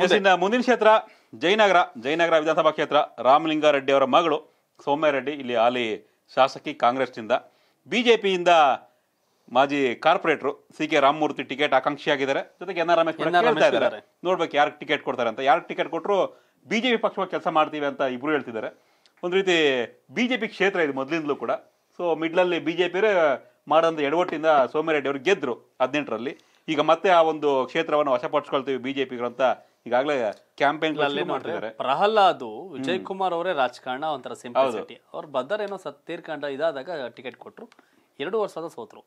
ಮುಂದಿನ ಮುಂದಿನ ಕ್ಷೇತ್ರ ಜಯನಗರ ಜಯನಗರ ವಿಧಾನಸಭಾ ಕ್ಷೇತ್ರ ರಾಮಲಿಂಗಾರೆಡ್ಡಿ ಅವರ ಮಗಳು ರೆಡ್ಡಿ ಇಲ್ಲಿ ಹಾಲಿ ಶಾಸಕಿ ಕಾಂಗ್ರೆಸ್ನಿಂದ ಬಿಜೆಪಿಯಿಂದ ಮಾಜಿ corporator C K Ramamurthy ticket ಆಕಾಂಕ್ಷಿಯಾಗಿದ್ದಾರೆ ಜೊತೆಗೆ ಎನ್ ಆರ್ ರಮೇಶ್ ಇದ್ದಾರೆ ನೋಡ್ಬೇಕು ಯಾರು ಟಿಕೆಟ್ ಕೊಡ್ತಾರೆ ಅಂತ ಯಾರು ಟಿಕೆಟ್ ಕೊಟ್ಟರು ಬಿಜೆಪಿ ಪಕ್ಷವಾಗಿ ಕೆಲಸ ಮಾಡ್ತೀವಿ ಅಂತ ಇಬ್ರು ಹೇಳ್ತಿದ್ದಾರೆ ಒಂದು ರೀತಿ ಬಿಜೆಪಿ ಕ್ಷೇತ್ರ ಇದು ಮೊದಲಿಂದಲೂ ಕೂಡ ಸೊ ಮಿಡ್ಲಲ್ಲಿ ಬಿಜೆಪಿ ಮಾಡೋದು ಎಡವಟ್ಟಿಂದ ಸೋಮ್ಯರೆಡ್ಡಿ ಅವರು ಗೆದ್ದರು ಹದಿನೆಂಟರಲ್ಲಿ ಈಗ ಮತ್ತೆ ಆ ಒಂದು ಕ್ಷೇತ್ರವನ್ನು ವಶಪಡಿಸ್ಕೊಳ್ತೀವಿ ಅಂತ ಈಗಾಗಲೇ ಕ್ಯಾಂಪೇನ್ ಪ್ರಹ್ಲಾದ್ ವಿಜಯ್ ಕುಮಾರ್ ಅವರೇ ರಾಜಕಾರಣ ಒಂಥರ ಸಿಂಪಾಲಿಟಿ ಅವ್ರು ಬದರ್ ಏನೋ ಸತ್ ತೀರ್ಕಂಡ ಇದಾದಾಗ ಟಿಕೆಟ್ ಕೊಟ್ಟರು ಎರಡು ವರ್ಷದ ಸೋತರು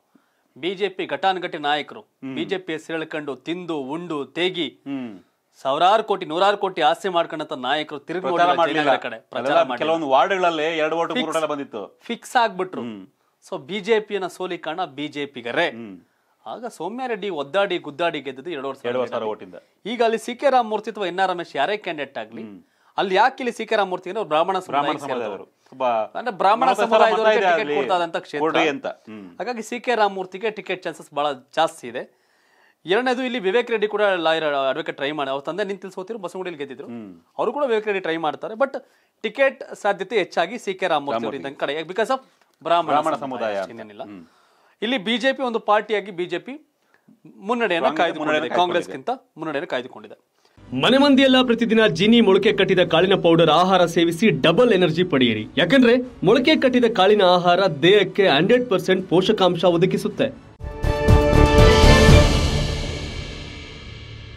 ಬಿಜೆಪಿ ಘಟಾನುಘಟಿ ನಾಯಕರು ಬಿಜೆಪಿ ಹೆಸರು ತಿಂದು ಉಂಡು ತೇಗಿ ಸಾವಿರಾರು ಕೋಟಿ ನೂರಾರು ಕೋಟಿ ಆಸೆ ಮಾಡ್ಕೊಂಡಂತ ನಾಯಕರು ತಿರುಗಿ ಕಡೆ ಪ್ರಚಾರ ಕೆಲವೊಂದು ವಾರ್ಡ್ಗಳಲ್ಲಿ ಎರಡು ಬಂದಿತ್ತು ಫಿಕ್ಸ್ ಆಗ್ಬಿಟ್ರು ಸೊ ಬಿಜೆಪಿಯನ್ನ ಸೋಲಿ ಬಿಜೆಪಿಗರೇ ಆಗ ಸೌಮ್ಯಾರೆಡ್ಡಿ ಒದ್ದಾಡಿ ಗುದ್ದಾಡಿ ಗೆದ್ದದ್ದು ಎರಡು ವರ್ಷ ಓಟಿಂದ ಈಗ ಅಲ್ಲಿ ಸಿ ಕೆ ರಾಮಮೂರ್ತಿ ಅಥವಾ ಎನ್ ಆರ್ ರಮೇಶ್ ಯಾರೇ ಕ್ಯಾಂಡಿಡೇಟ್ ಆಗಲಿ ಅಲ್ಲಿ ಯಾಕೆ ಇಲ್ಲಿ ಸಿ ಕೆ ರಾಮಮೂರ್ತಿ ಅಂದ್ರೆ ಬ್ರಾಹ್ಮಣ ಸಮುದಾಯ ಅಂದ್ರೆ ಬ್ರಾಹ್ಮಣ ಸಮುದಾಯದವರು ಟಿಕೆಟ್ ಕ್ಷೇತ್ರ ಅಂತ ಹಾಗಾಗಿ ಸಿ ಕೆ ರಾಮಮೂರ್ತಿಗೆ ಟಿಕೆಟ್ ಚಾನ್ಸಸ್ ಬಹಳ ಜಾಸ್ತಿ ಇದೆ ಎರಡನೇದು ಇಲ್ಲಿ ವಿವೇಕ್ ರೆಡ್ಡಿ ಕೂಡ ಲಾಯರ್ ಅಡ್ವೊಕೇಟ್ ಟ್ರೈ ಮಾಡಿ ಅವ್ರ ತಂದೆ ನಿಂತು ಸೋತಿರು ಗೆದ್ದಿದ್ರು ಅವರು ಕೂಡ ವಿವೇಕ್ ರೆಡ್ಡಿ ಟ್ರೈ ಮಾಡ್ತಾರೆ ಬಟ್ ಟಿಕೆಟ್ ಸಾಧ್ಯತೆ ಹೆಚ್ಚಾಗಿ ಸಿ ಕೆ ರಾಮಮೂರ್ತಿ ಅವರಿಂದ ಕಡೆ ಬಿಕಾಸ್ ಆಫ್ ಬ್ರಾಹ್ಮಣ ಸಮುದಾಯ ಏನಿಲ್ಲ ಇಲ್ಲಿ ಬಿಜೆಪಿ ಒಂದು ಪಾರ್ಟಿಯಾಗಿ ಬಿಜೆಪಿ ಮುನ್ನಡೆಯನ್ನು ಕಾಯ್ದುಕೊಂಡಿದೆ ಕಾಂಗ್ರೆಸ್ಗಿಂತ ಮುನ್ನಡೆಯನ್ನು ಕಾಯ್ದುಕೊಂಡಿದೆ ಮನೆ ಮಂದಿಯೆಲ್ಲ ಪ್ರತಿದಿನ ಜೀನಿ ಮೊಳಕೆ ಕಟ್ಟಿದ ಕಾಳಿನ ಪೌಡರ್ ಆಹಾರ ಸೇವಿಸಿ ಡಬಲ್ ಎನರ್ಜಿ ಪಡೆಯಿರಿ ಯಾಕಂದ್ರೆ ಮೊಳಕೆ ಕಟ್ಟಿದ ಕಾಳಿನ ಆಹಾರ ದೇಹಕ್ಕೆ ಹಂಡ್ರೆಡ್ ಪರ್ಸೆಂಟ್ ಪೋಷಕಾಂಶ ಒದಗಿಸುತ್ತೆ